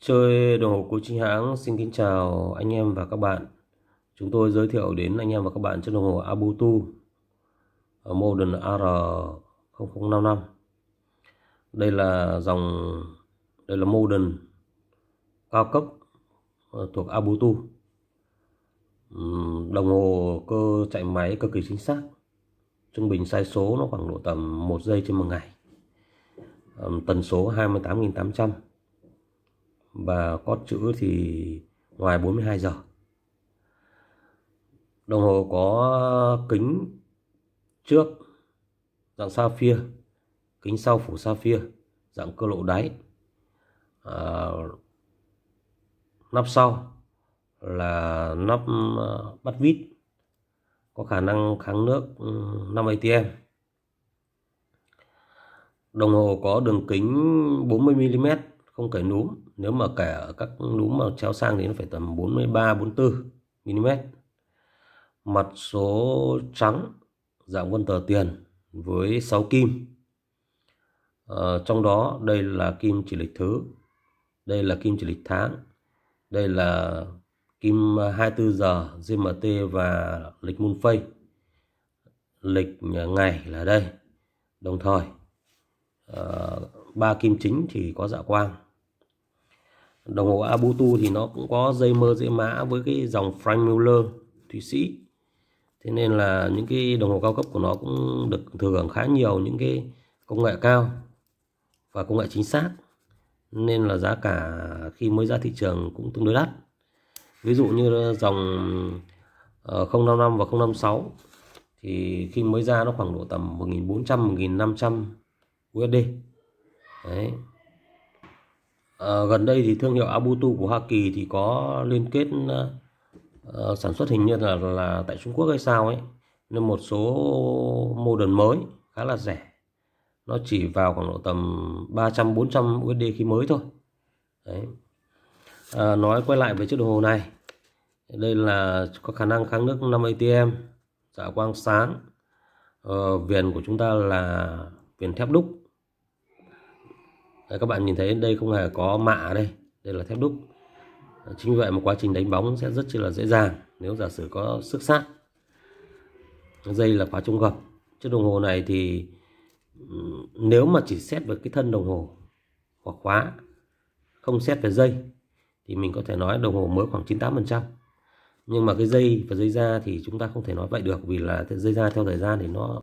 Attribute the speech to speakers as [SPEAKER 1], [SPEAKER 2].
[SPEAKER 1] Chơi đồng hồ của chính hãng xin kính chào anh em và các bạn Chúng tôi giới thiệu đến anh em và các bạn chiếc đồng hồ Abutu Modern AR0055 Đây là dòng đây là Modern cao cấp ờ, thuộc Abutu Đồng hồ cơ chạy máy cực kỳ chính xác Trung bình sai số nó khoảng độ tầm 1 giây trên một ngày Tần số 28.800 và có chữ thì ngoài 42 giờ đồng hồ có kính trước dạng sapphire kính sau phủ sapphire dạng cơ lộ đáy à, nắp sau là nắp ờ, bắt vít có khả năng kháng nước 5 ừ, ATM đồng hồ có đường kính 40 mm không kể núm nếu mà kể ở các núm mà treo sang thì nó phải tầm 43 44 mm mặt số trắng dạng quân tờ tiền với 6 kim ờ, trong đó đây là kim chỉ lịch thứ đây là kim chỉ lịch tháng đây là kim 24 giờ GMT và lịch moon phase lịch ngày là đây đồng thời ờ, ba uh, kim chính thì có dạ quang đồng hồ Abutu thì nó cũng có dây mơ dễ mã với cái dòng Frank Muller Thụy Sĩ thế nên là những cái đồng hồ cao cấp của nó cũng được thừa hưởng khá nhiều những cái công nghệ cao và công nghệ chính xác nên là giá cả khi mới ra thị trường cũng tương đối đắt ví dụ như dòng 055 ờ, và 056 thì khi mới ra nó khoảng độ tầm 1.400 1.500 USD đấy Ờ, gần đây thì thương hiệu Abutu của Hoa Kỳ thì có liên kết à, sản xuất hình như là là tại Trung Quốc hay sao ấy nên một số model mới khá là rẻ nó chỉ vào khoảng độ tầm 300 400 USD khi mới thôi đấy à, nói quay lại về chiếc đồng hồ này đây là có khả năng kháng nước 5 ATM dạ quang sáng ờ, viền của chúng ta là viền thép đúc Đấy, các bạn nhìn thấy đây không hề có mạ ở đây đây là thép đúc chính vậy mà quá trình đánh bóng sẽ rất là dễ dàng nếu giả sử có sức sát dây là khóa trung gập chiếc đồng hồ này thì nếu mà chỉ xét về cái thân đồng hồ hoặc khóa không xét về dây thì mình có thể nói đồng hồ mới khoảng 98% nhưng mà cái dây và dây da thì chúng ta không thể nói vậy được vì là dây da theo thời gian thì nó